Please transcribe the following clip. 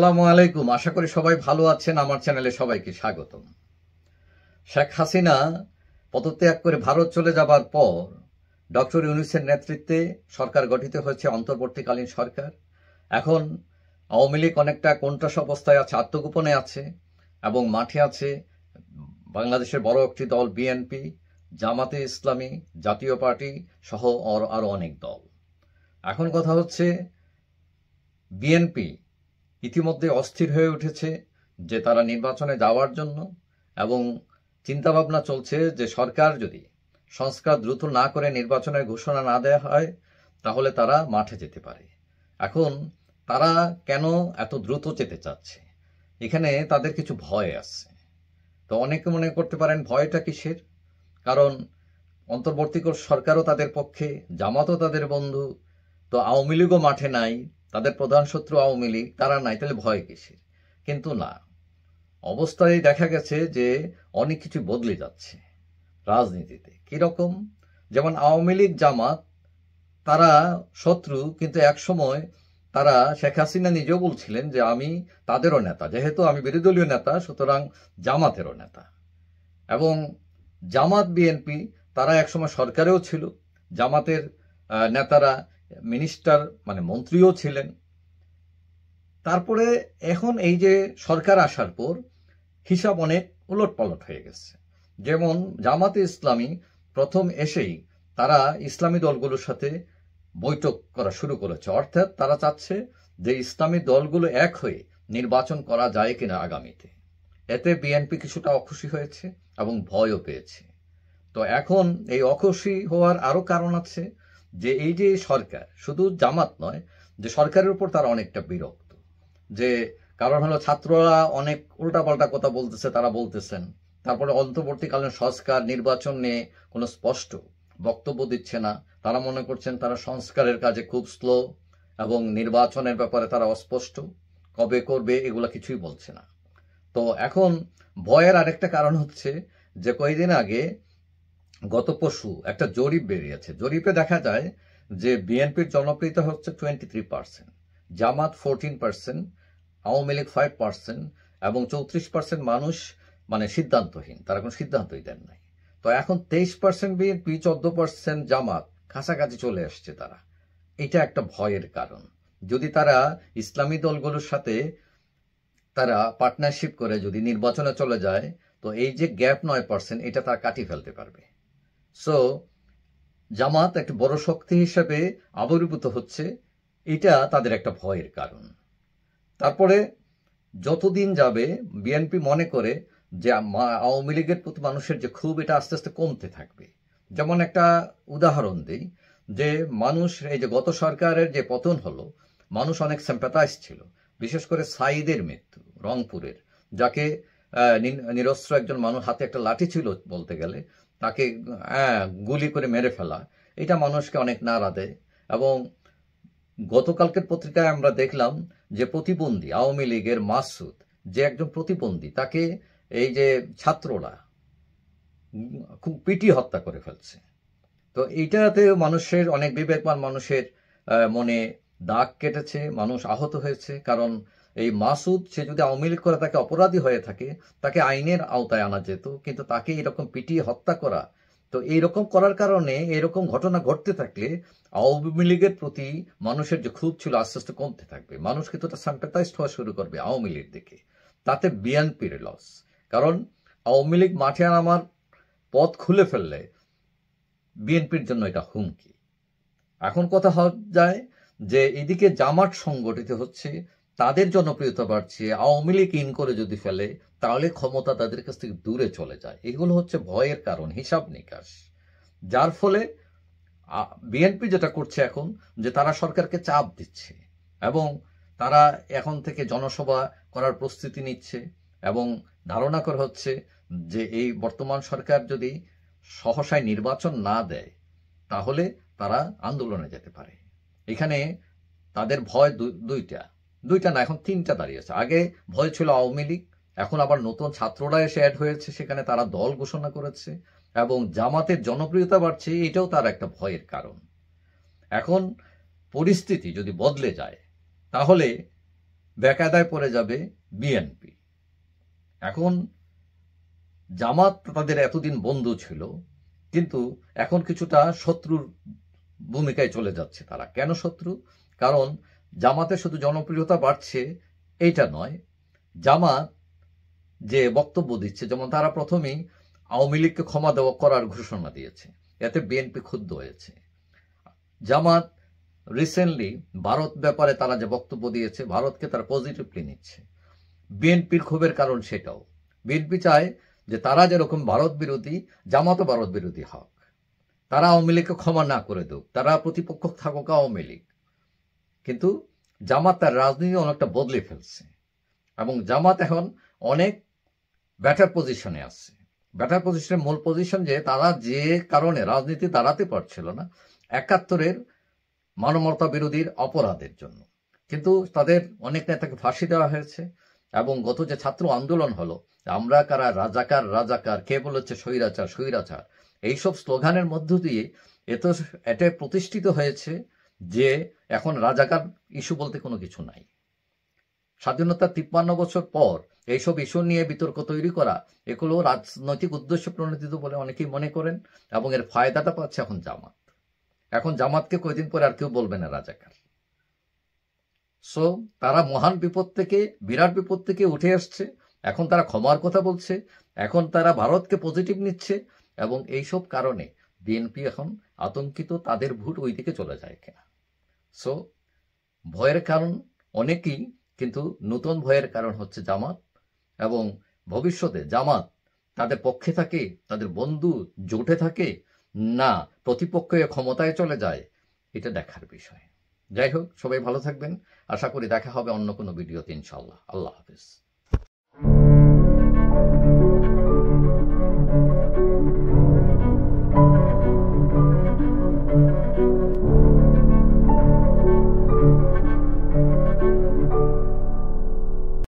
আসসালামু আলাইকুম আশা করি সবাই ভালো আছেন আমার চ্যানেলে সবাইকে স্বাগতম শেখ হাসিনা পদত্যাগ করে ভারত চলে যাবার পর ডক্টর ইউনুসের নেতৃত্বে সরকার গঠিত হয়েছে অন্তর্বর্তীকালীন সরকার এখন আওয়ামী লীগ অনেকটা কোনটাস অবস্থায় আছে আত্মগোপনে আছে এবং মাঠে আছে বাংলাদেশের বড় একটি দল বিএনপি জামাতে ইসলামী জাতীয় পার্টি সহ আরও অনেক দল এখন কথা হচ্ছে বিএনপি ইতিমধ্যে অস্থির হয়ে উঠেছে যে তারা নির্বাচনে যাওয়ার জন্য এবং চিন্তাভাবনা চলছে যে সরকার যদি সংস্কার দ্রুত না করে নির্বাচনের ঘোষণা না দেওয়া হয় তাহলে তারা মাঠে যেতে পারে এখন তারা কেন এত দ্রুত যেতে চাচ্ছে এখানে তাদের কিছু ভয় আছে তো অনেকে মনে করতে পারেন ভয়টা কিসের কারণ অন্তর্বর্তীকর সরকারও তাদের পক্ষে জামাতও তাদের বন্ধু তো আওয়ামী লীগও মাঠে নাই তাদের প্রধান শত্রু আওয়ামী লীগ তারা নাই তাহলে ভয় কিসের কিন্তু না অবস্থায় দেখা গেছে যে অনেক কিছু বদলে যাচ্ছে রাজনীতিতে কীরকম যেমন আওয়ামী লীগ জামাত তারা শত্রু কিন্তু একসময় তারা শেখ হাসিনা নিজেও বলছিলেন যে আমি তাদেরও নেতা যেহেতু আমি বিরোধী দলীয় নেতা সুতরাং জামাতেরও নেতা এবং জামাত বিএনপি তারা একসময় সরকারেও ছিল জামাতের নেতারা মিনিস্টার মানে মন্ত্রীও ছিলেন তারপরে এখন এই যে সরকার আসার পর হিসাব অনেক উলট পালট হয়ে গেছে যেমন জামাতে ইসলামী প্রথম এসেই তারা ইসলামী দলগুলোর সাথে বৈঠক করা শুরু করেছে অর্থাৎ তারা চাচ্ছে যে ইসলামী দলগুলো এক হয়ে নির্বাচন করা যায় কিনা আগামীতে এতে বিএনপি কিছুটা অখুশি হয়েছে এবং ভয়ও পেয়েছে তো এখন এই অখুশি হওয়ার আরও কারণ আছে যে এই যে সরকার শুধু জামাত নয় যে সরকারের উপর তারা অনেকটা বিরক্ত যে কারণ হলো ছাত্ররা অনেক উল্টাপাল্টা কথা বলতেছে তারা বলতেছেন তারপরে অন্তর্বর্তীকালীন সংস্কার নির্বাচন নিয়ে কোনো স্পষ্ট বক্তব্য দিচ্ছে না তারা মনে করছেন তারা সংস্কারের কাজে খুব স্লো এবং নির্বাচনের ব্যাপারে তারা অস্পষ্ট কবে করবে এগুলো কিছুই বলছে না তো এখন ভয়ের আরেকটা কারণ হচ্ছে যে কয়েকদিন আগে গত পশু একটা জরিপ বেরিয়েছে জরিপে দেখা যায় যে বিএনপির জনপ্রিয়তা হচ্ছে twenty three percent Jamaat fourteen percent Awami League five percent এবং চৌত্রিশ পার্সেন্ট মানুষ মানে সিদ্ধান্তহীন তারা কোনো সিদ্ধান্তই দেন নাই তো এখন তেইশ পার্সেন্ট বিএনপি চোদ্দ পার্সেন্ট জামাত কাছাকাছি চলে আসছে তারা এটা একটা ভয়ের কারণ যদি তারা ইসলামী দলগুলোর সাথে তারা পার্টনারশিপ করে যদি নির্বাচনে চলে যায় তো এই যে গ্যাপ নয় পার্সেন্ট এটা তারা কাটিয়ে ফেলতে পারবে সো জামাত একটা বড় শক্তি হিসাবে আবির্ভূত হচ্ছে এটা তাদের একটা ভয়ের কারণ তারপরে যতদিন যাবে বিএনপি মনে করে যে আওয়ামী লীগের প্রতি মানুষের যে ক্ষোভ এটা আস্তে আস্তে কমতে থাকবে যেমন একটা উদাহরণ দিই যে মানুষ এই যে গত সরকারের যে পতন হলো মানুষ অনেক স্যাম্পাতাইজ ছিল বিশেষ করে সাইদের মৃত্যু রংপুরের যাকে নিরস্ত্র একজন মানুষ হাতে একটা লাঠি ছিল বলতে গেলে তাকে হ্যাঁ গুলি করে মেরে ফেলা এটা মানুষকে অনেক নাড়া দেয় এবং গতকালকের পত্রিকায় আমরা দেখলাম যে প্রতিবন্ধী আওয়ামী লীগের মাসুদ যে একজন প্রতিবন্ধী তাকে এই যে ছাত্ররা খুব পিটি হত্যা করে ফেলছে তো এইটাতে মানুষের অনেক বিবেকবান মানুষের মনে দাগ কেটেছে মানুষ আহত হয়েছে কারণ এই মাসুদ সে যদি আওয়ামী লীগ করে তাকে অপরাধী হয়ে থাকে তাকে আইনের আওতায় আনা যেত কিন্তু তাকে এরকম পিটিয়ে হত্যা করা তো এইরকম করার কারণে এরকম ঘটনা ঘটতে থাকলে আওয়ামী লীগের প্রতি মানুষের যে ক্ষোভ ছিল আস্তে আস্তে কমতে থাকবে মানুষ কিছুটা স্যাম্পেটাইজড হওয়া শুরু করবে আওয়ামী লীগ দিকে তাতে বিএনপির লস কারণ আওয়ামী লীগ মাঠে আমার পথ খুলে ফেললে বিএনপির জন্য এটা হুমকি এখন কথা হয় যায় যে এদিকে জামাট সংগঠিত হচ্ছে তাদের জনপ্রিয়তা বাড়ছে আওয়ামী লীগ ইন করে যদি ফেলে তাহলে ক্ষমতা তাদের কাছ থেকে দূরে চলে যায় এগুলো হচ্ছে ভয়ের কারণ হিসাব নিকাশ যার ফলে বিএনপি যেটা করছে এখন যে তারা সরকারকে চাপ দিচ্ছে এবং তারা এখন থেকে জনসভা করার প্রস্তুতি নিচ্ছে এবং ধারণা করা হচ্ছে যে এই বর্তমান সরকার যদি সহসায় নির্বাচন না দেয় তাহলে তারা আন্দোলনে যেতে পারে এখানে তাদের ভয় দুইটা দুইটা না এখন তিনটা দাঁড়িয়েছে আগে ভয় ছিল আওয়ামী লীগ এখন আবার নতুন ছাত্ররা এসে অ্যাড হয়েছে সেখানে তারা দল ঘোষণা করেছে এবং জামাতের জনপ্রিয়তা বাড়ছে এটাও তার একটা ভয়ের কারণ এখন পরিস্থিতি যদি বদলে যায় তাহলে বেকায়দায় পড়ে যাবে বিএনপি এখন জামাত তাদের এতদিন বন্ধু ছিল কিন্তু এখন কিছুটা শত্রুর ভূমিকায় চলে যাচ্ছে তারা কেন শত্রু কারণ জামাতের শুধু জনপ্রিয়তা বাড়ছে এইটা নয় জামাত যে বক্তব্য দিচ্ছে যেমন তারা প্রথমেই আওয়ামী লীগকে ক্ষমা দেওয়া করার ঘোষণা দিয়েছে এতে বিএনপি ক্ষুব্ধ হয়েছে জামাত রিসেন্টলি ভারত ব্যাপারে তারা যে বক্তব্য দিয়েছে ভারতকে তারা পজিটিভলি নিচ্ছে বিএনপির ক্ষোভের কারণ সেটাও বিএনপি চায় যে তারা যেরকম ভারত বিরোধী জামাতও ভারত বিরোধী হক তারা আওয়ামী লীগকে ক্ষমা না করে দেব তারা প্রতিপক্ষ থাকুক আওয়ামী লীগ কিন্তু জামাত তার রাজনীতি অনেকটা বদলে ফেলছে এবং জামাত এখন অনেক ব্যাটার পজিশনে আছে ব্যাটার পজিশনের মূল পজিশন যে তারা যে কারণে রাজনীতি দাঁড়াতে পারছিল না একাত্তরের মানবতা বিরোধীর অপরাধের জন্য কিন্তু তাদের অনেক নেতাকে ফাঁসি দেওয়া হয়েছে এবং গত যে ছাত্র আন্দোলন হলো আমরা কারা রাজাকার রাজাকার কে বলেছে স্বৈরাচার স্বৈরাচার এইসব স্লোগানের মধ্য দিয়ে এত এটা প্রতিষ্ঠিত হয়েছে যে এখন রাজাকার ইস্যু বলতে কোনো কিছু নাই স্বাধীনতার তিপ্পান্ন বছর পর এইসব ইস্যু নিয়ে বিতর্ক তৈরি করা এগুলো রাজনৈতিক উদ্দেশ্য প্রণোদিত বলে অনেকেই মনে করেন এবং এর ফায়দাটা পাচ্ছে এখন জামাত এখন জামাতকে কয়েকদিন পরে আর কেউ বলবে না রাজাকার সো তারা মহান বিপদ থেকে বিরাট বিপদ থেকে উঠে আসছে এখন তারা ক্ষমার কথা বলছে এখন তারা ভারতকে পজিটিভ নিচ্ছে এবং এইসব কারণে বিএনপি এখন আতঙ্কিত তাদের ভোট ওইদিকে চলে যায় কিনা সো ভয়ের কারণ অনেকেই কিন্তু নতুন ভয়ের কারণ হচ্ছে জামাত এবং ভবিষ্যতে জামাত তাদের পক্ষে থাকে তাদের বন্ধু জোটে থাকে না প্রতিপক্ষে ক্ষমতায় চলে যায় এটা দেখার বিষয় যাই হোক সবাই ভালো থাকবেন আশা করি দেখা হবে অন্য কোনো ভিডিওতে ইনশাল্লাহ আল্লাহ হাফিজ